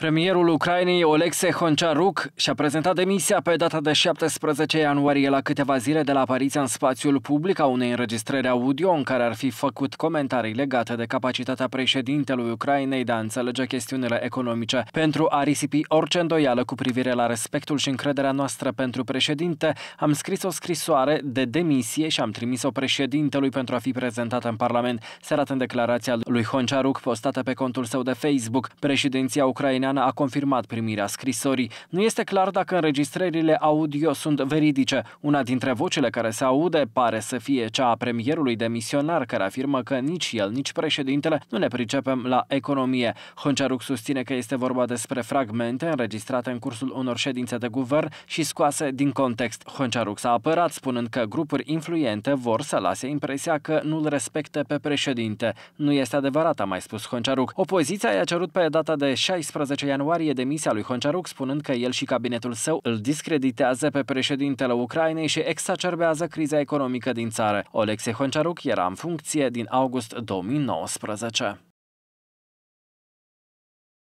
Premierul Ucrainei Olexe Honcharuk și-a prezentat demisia pe data de 17 ianuarie la câteva zile de la apariția în spațiul public a unei înregistrări audio în care ar fi făcut comentarii legate de capacitatea președintelui Ucrainei de a înțelege chestiunile economice pentru a risipi orice îndoială cu privire la respectul și încrederea noastră pentru președinte. Am scris o scrisoare de demisie și am trimis-o președintelui pentru a fi prezentată în Parlament. Se arată în declarația lui Honcharuk postată pe contul său de Facebook. Președinția Ucrainei Ungureană a confirmat primirea scrisorii. Nu este clar dacă înregistrările audio sunt veridice. Una dintre vocile care se aude pare să fie cea a premierului demisionar, care afirmă că nici el, nici președintele nu ne pricepem la economie. Honcearuc susține că este vorba despre fragmente înregistrate în cursul unor ședințe de guvern și scoase din context. Honcearuc s-a apărat, spunând că grupuri influente vor să lase impresia că nu-l respectă pe președinte. Nu este adevărat, a mai spus Honcearuc. Opoziția i-a cerut pe data de 16 15 ianuarie demisia lui Honciaruc, spunând că el și cabinetul său îl discreditează pe președintele Ucrainei și exacerbează criza economică din țară. Olexe Honciaruc era în funcție din august 2019.